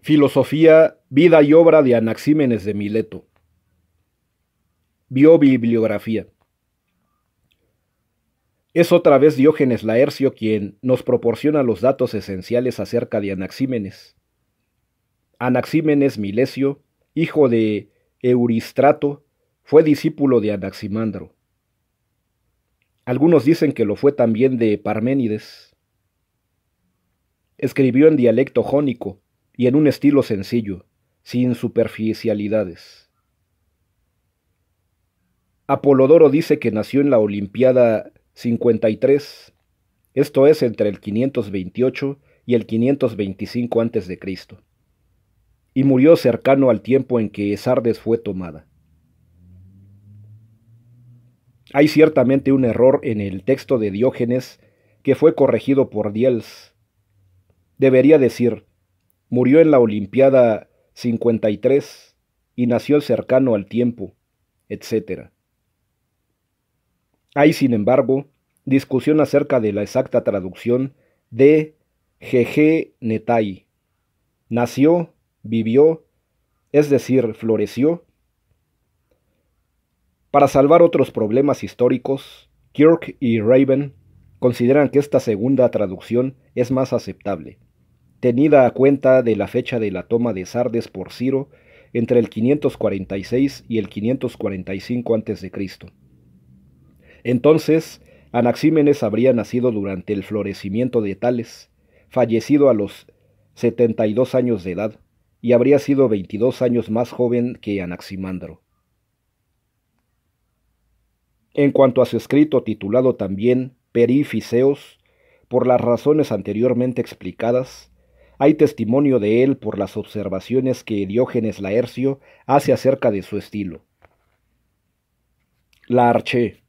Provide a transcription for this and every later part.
Filosofía, vida y obra de Anaxímenes de Mileto. Biobibliografía. Es otra vez Diógenes Laercio quien nos proporciona los datos esenciales acerca de Anaxímenes. Anaxímenes Milesio, hijo de Euristrato, fue discípulo de Anaximandro. Algunos dicen que lo fue también de Parménides. Escribió en dialecto jónico, y en un estilo sencillo, sin superficialidades. Apolodoro dice que nació en la Olimpiada 53, esto es entre el 528 y el 525 a.C., y murió cercano al tiempo en que Sardes fue tomada. Hay ciertamente un error en el texto de Diógenes que fue corregido por Diels. Debería decir, Murió en la Olimpiada 53 y nació cercano al tiempo, etc. Hay, sin embargo, discusión acerca de la exacta traducción de Jeje Netai. Nació, vivió, es decir, floreció. Para salvar otros problemas históricos, Kirk y Raven consideran que esta segunda traducción es más aceptable tenida a cuenta de la fecha de la toma de Sardes por Ciro entre el 546 y el 545 a.C. Entonces, Anaxímenes habría nacido durante el florecimiento de Tales, fallecido a los 72 años de edad, y habría sido 22 años más joven que Anaximandro. En cuanto a su escrito titulado también Perifiseos, por las razones anteriormente explicadas, hay testimonio de él por las observaciones que Diógenes Laercio hace acerca de su estilo. La arché.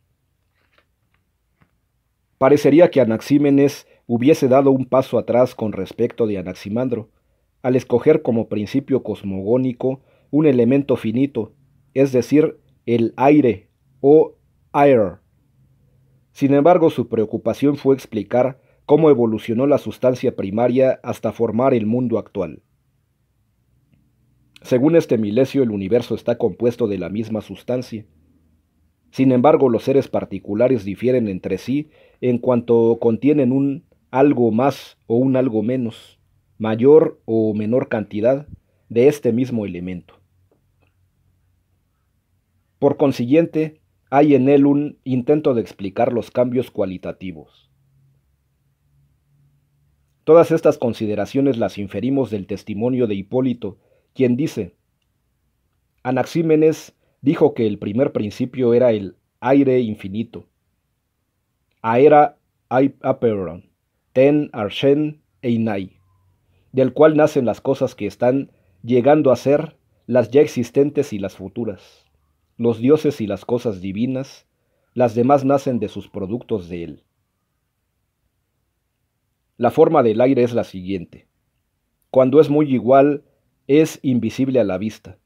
Parecería que Anaxímenes hubiese dado un paso atrás con respecto de Anaximandro, al escoger como principio cosmogónico un elemento finito, es decir, el aire o air. Sin embargo, su preocupación fue explicar cómo evolucionó la sustancia primaria hasta formar el mundo actual. Según este milesio, el universo está compuesto de la misma sustancia. Sin embargo, los seres particulares difieren entre sí en cuanto contienen un algo más o un algo menos, mayor o menor cantidad de este mismo elemento. Por consiguiente, hay en él un intento de explicar los cambios cualitativos. Todas estas consideraciones las inferimos del testimonio de Hipólito, quien dice, Anaxímenes dijo que el primer principio era el aire infinito. Aera aperon, ten arshen einai, del cual nacen las cosas que están llegando a ser, las ya existentes y las futuras, los dioses y las cosas divinas, las demás nacen de sus productos de él. La forma del aire es la siguiente. Cuando es muy igual, es invisible a la vista,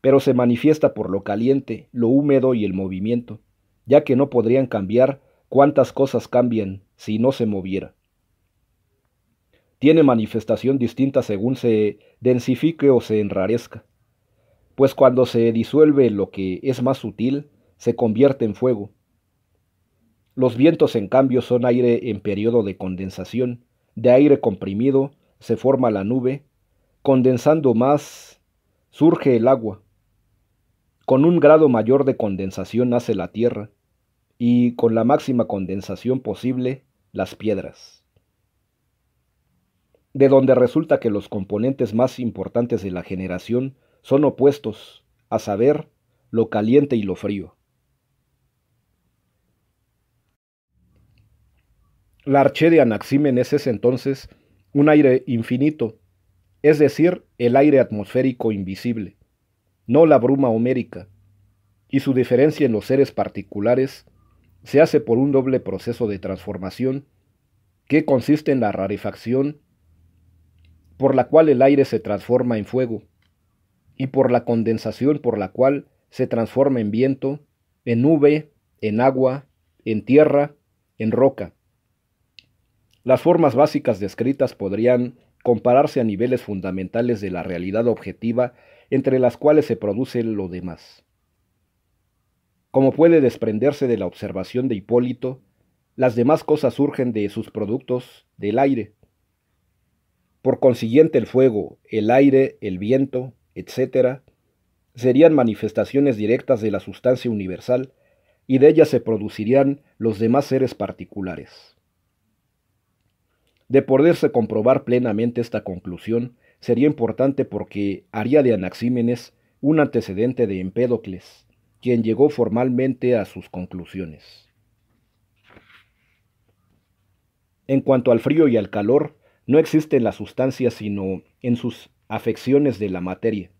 pero se manifiesta por lo caliente, lo húmedo y el movimiento, ya que no podrían cambiar cuántas cosas cambian si no se moviera. Tiene manifestación distinta según se densifique o se enrarezca, pues cuando se disuelve lo que es más sutil, se convierte en fuego. Los vientos, en cambio, son aire en periodo de condensación, de aire comprimido se forma la nube, condensando más, surge el agua. Con un grado mayor de condensación nace la tierra y con la máxima condensación posible las piedras. De donde resulta que los componentes más importantes de la generación son opuestos, a saber, lo caliente y lo frío. La arché de Anaxímenes es entonces un aire infinito, es decir, el aire atmosférico invisible, no la bruma homérica, y su diferencia en los seres particulares se hace por un doble proceso de transformación que consiste en la rarefacción, por la cual el aire se transforma en fuego, y por la condensación por la cual se transforma en viento, en nube, en agua, en tierra, en roca. Las formas básicas descritas podrían compararse a niveles fundamentales de la realidad objetiva entre las cuales se produce lo demás. Como puede desprenderse de la observación de Hipólito, las demás cosas surgen de sus productos del aire. Por consiguiente, el fuego, el aire, el viento, etc., serían manifestaciones directas de la sustancia universal y de ellas se producirían los demás seres particulares. De poderse comprobar plenamente esta conclusión, sería importante porque haría de Anaxímenes un antecedente de Empédocles, quien llegó formalmente a sus conclusiones. En cuanto al frío y al calor, no existe en la sustancia sino en sus afecciones de la materia.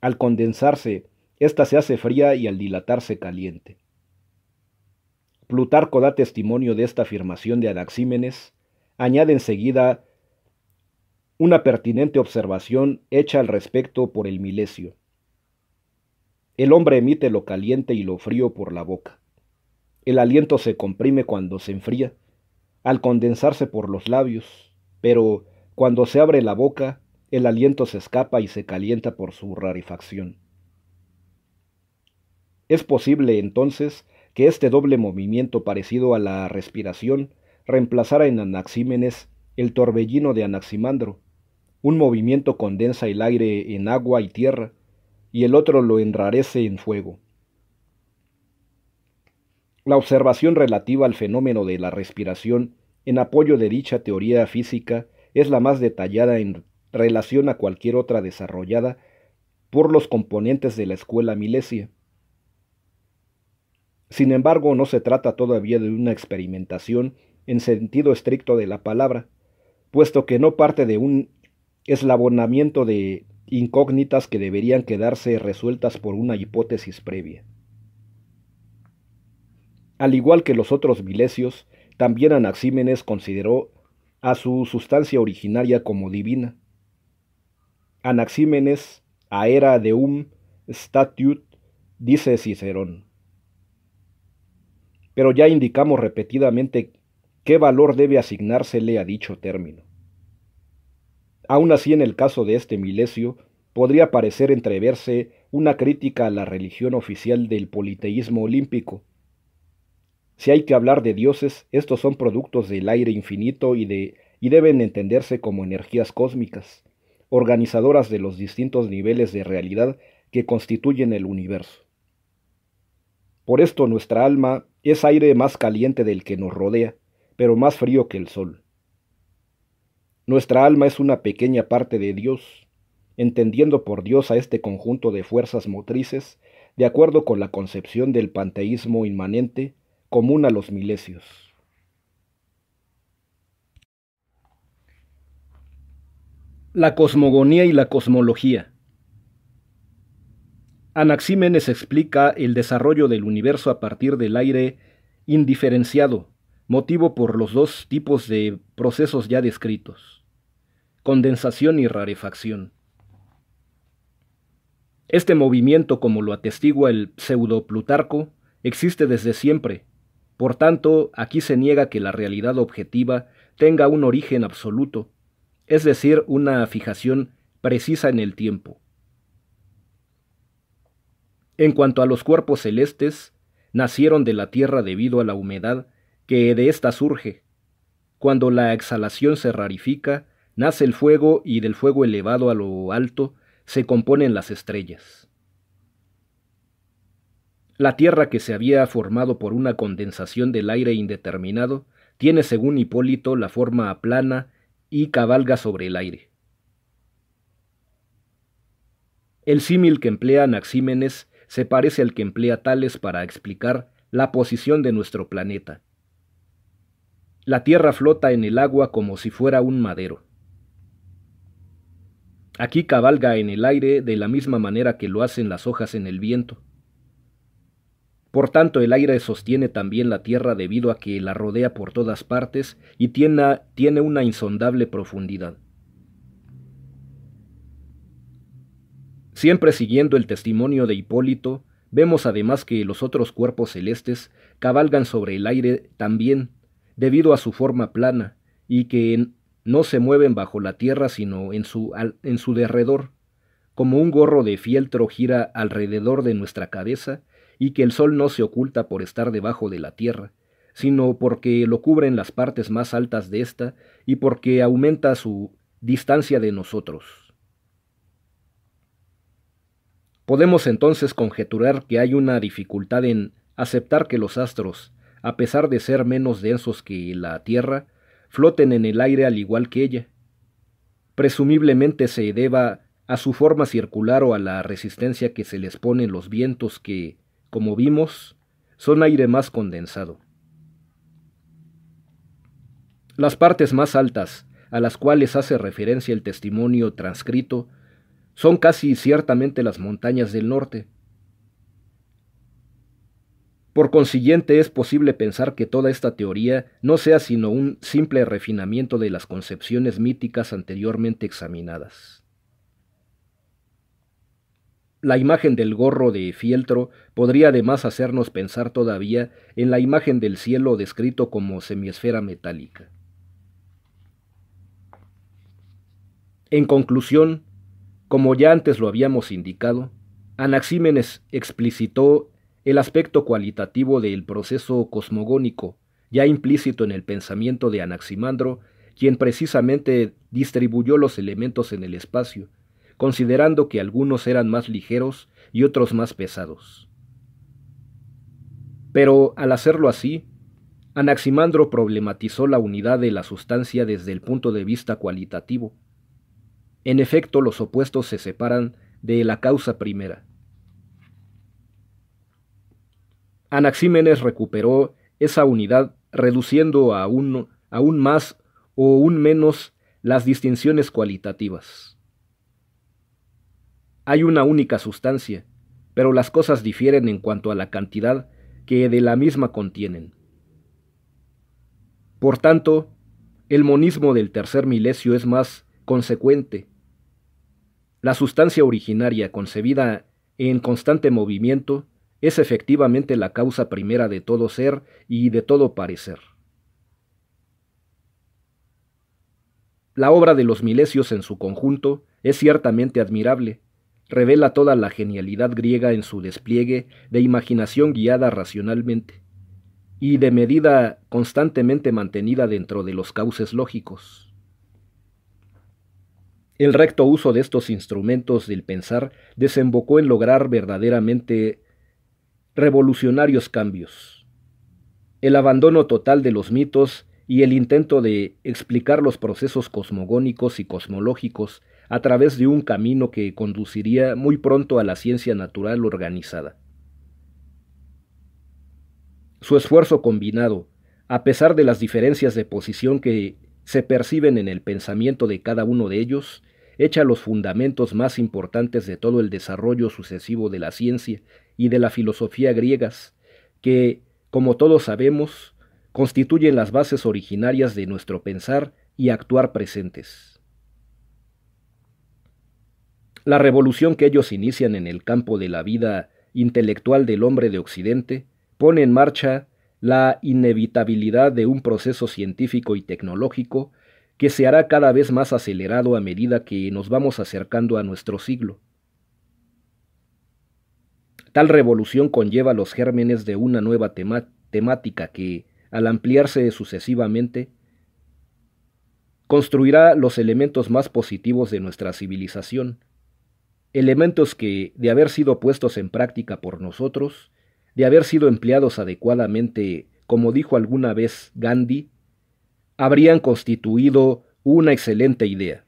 Al condensarse, ésta se hace fría y al dilatarse caliente. Plutarco da testimonio de esta afirmación de Anaxímenes añade enseguida una pertinente observación hecha al respecto por el milesio. El hombre emite lo caliente y lo frío por la boca. El aliento se comprime cuando se enfría, al condensarse por los labios, pero cuando se abre la boca, el aliento se escapa y se calienta por su rarefacción. Es posible entonces que este doble movimiento parecido a la respiración reemplazara en Anaxímenes el torbellino de Anaximandro, un movimiento condensa el aire en agua y tierra, y el otro lo enrarece en fuego. La observación relativa al fenómeno de la respiración en apoyo de dicha teoría física es la más detallada en relación a cualquier otra desarrollada por los componentes de la escuela milesia. Sin embargo, no se trata todavía de una experimentación en sentido estricto de la palabra, puesto que no parte de un eslabonamiento de incógnitas que deberían quedarse resueltas por una hipótesis previa. Al igual que los otros milesios, también Anaxímenes consideró a su sustancia originaria como divina. Anaxímenes aera deum statut, dice Cicerón. Pero ya indicamos repetidamente que qué valor debe asignársele a dicho término. Aun así, en el caso de este Milesio, podría parecer entreverse una crítica a la religión oficial del politeísmo olímpico. Si hay que hablar de dioses, estos son productos del aire infinito y, de, y deben entenderse como energías cósmicas, organizadoras de los distintos niveles de realidad que constituyen el universo. Por esto nuestra alma es aire más caliente del que nos rodea, pero más frío que el sol. Nuestra alma es una pequeña parte de Dios, entendiendo por Dios a este conjunto de fuerzas motrices, de acuerdo con la concepción del panteísmo inmanente común a los milesios. La cosmogonía y la cosmología. Anaxímenes explica el desarrollo del universo a partir del aire indiferenciado, motivo por los dos tipos de procesos ya descritos, condensación y rarefacción. Este movimiento, como lo atestigua el pseudo Plutarco, existe desde siempre, por tanto, aquí se niega que la realidad objetiva tenga un origen absoluto, es decir, una fijación precisa en el tiempo. En cuanto a los cuerpos celestes, nacieron de la tierra debido a la humedad que de ésta surge. Cuando la exhalación se rarifica, nace el fuego y del fuego elevado a lo alto se componen las estrellas. La Tierra que se había formado por una condensación del aire indeterminado tiene, según Hipólito, la forma plana y cabalga sobre el aire. El símil que emplea Anaxímenes se parece al que emplea Tales para explicar la posición de nuestro planeta. La tierra flota en el agua como si fuera un madero. Aquí cabalga en el aire de la misma manera que lo hacen las hojas en el viento. Por tanto, el aire sostiene también la tierra debido a que la rodea por todas partes y tiene, tiene una insondable profundidad. Siempre siguiendo el testimonio de Hipólito, vemos además que los otros cuerpos celestes cabalgan sobre el aire también debido a su forma plana, y que no se mueven bajo la tierra sino en su, en su derredor, como un gorro de fieltro gira alrededor de nuestra cabeza, y que el sol no se oculta por estar debajo de la tierra, sino porque lo cubren las partes más altas de ésta y porque aumenta su distancia de nosotros. Podemos entonces conjeturar que hay una dificultad en aceptar que los astros, a pesar de ser menos densos que la Tierra, floten en el aire al igual que ella. Presumiblemente se deba a su forma circular o a la resistencia que se les ponen los vientos que, como vimos, son aire más condensado. Las partes más altas, a las cuales hace referencia el testimonio transcrito, son casi ciertamente las montañas del norte, por consiguiente, es posible pensar que toda esta teoría no sea sino un simple refinamiento de las concepciones míticas anteriormente examinadas. La imagen del gorro de fieltro podría además hacernos pensar todavía en la imagen del cielo descrito como semiesfera metálica. En conclusión, como ya antes lo habíamos indicado, Anaxímenes explicitó el aspecto cualitativo del proceso cosmogónico, ya implícito en el pensamiento de Anaximandro, quien precisamente distribuyó los elementos en el espacio, considerando que algunos eran más ligeros y otros más pesados. Pero al hacerlo así, Anaximandro problematizó la unidad de la sustancia desde el punto de vista cualitativo. En efecto, los opuestos se separan de la causa primera. Anaxímenes recuperó esa unidad reduciendo a aún más o aún menos las distinciones cualitativas. Hay una única sustancia, pero las cosas difieren en cuanto a la cantidad que de la misma contienen. Por tanto, el monismo del tercer milesio es más consecuente. La sustancia originaria concebida en constante movimiento es efectivamente la causa primera de todo ser y de todo parecer. La obra de los Milesios en su conjunto es ciertamente admirable, revela toda la genialidad griega en su despliegue de imaginación guiada racionalmente y de medida constantemente mantenida dentro de los cauces lógicos. El recto uso de estos instrumentos del pensar desembocó en lograr verdaderamente revolucionarios cambios. El abandono total de los mitos y el intento de explicar los procesos cosmogónicos y cosmológicos a través de un camino que conduciría muy pronto a la ciencia natural organizada. Su esfuerzo combinado, a pesar de las diferencias de posición que se perciben en el pensamiento de cada uno de ellos, echa los fundamentos más importantes de todo el desarrollo sucesivo de la ciencia y de la filosofía griegas, que, como todos sabemos, constituyen las bases originarias de nuestro pensar y actuar presentes. La revolución que ellos inician en el campo de la vida intelectual del hombre de Occidente pone en marcha la inevitabilidad de un proceso científico y tecnológico que se hará cada vez más acelerado a medida que nos vamos acercando a nuestro siglo. Tal revolución conlleva los gérmenes de una nueva temática que, al ampliarse sucesivamente, construirá los elementos más positivos de nuestra civilización, elementos que, de haber sido puestos en práctica por nosotros, de haber sido empleados adecuadamente, como dijo alguna vez Gandhi, habrían constituido una excelente idea.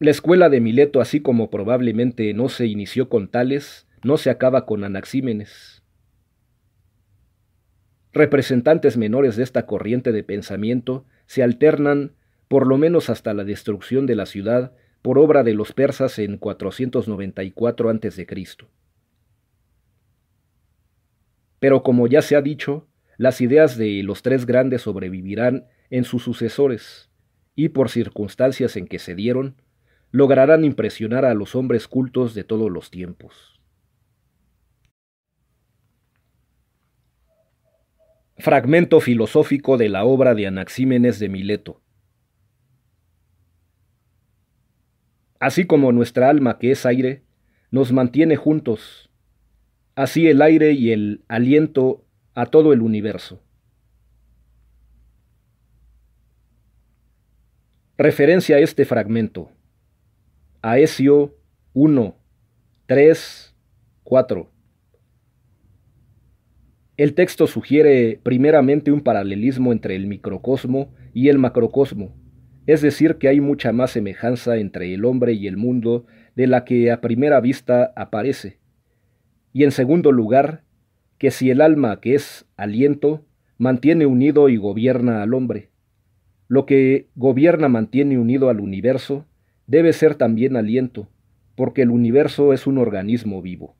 La escuela de Mileto, así como probablemente no se inició con Tales, no se acaba con Anaxímenes. Representantes menores de esta corriente de pensamiento se alternan, por lo menos hasta la destrucción de la ciudad, por obra de los persas en 494 a.C. Pero como ya se ha dicho, las ideas de los tres grandes sobrevivirán en sus sucesores, y por circunstancias en que se dieron, lograrán impresionar a los hombres cultos de todos los tiempos. Fragmento filosófico de la obra de Anaxímenes de Mileto. Así como nuestra alma, que es aire, nos mantiene juntos, así el aire y el aliento a todo el universo. Referencia a este fragmento. Aesio 1, 3, 4. El texto sugiere primeramente un paralelismo entre el microcosmo y el macrocosmo, es decir, que hay mucha más semejanza entre el hombre y el mundo de la que a primera vista aparece. Y en segundo lugar, que si el alma, que es aliento, mantiene unido y gobierna al hombre, lo que gobierna mantiene unido al universo, debe ser también aliento, porque el universo es un organismo vivo.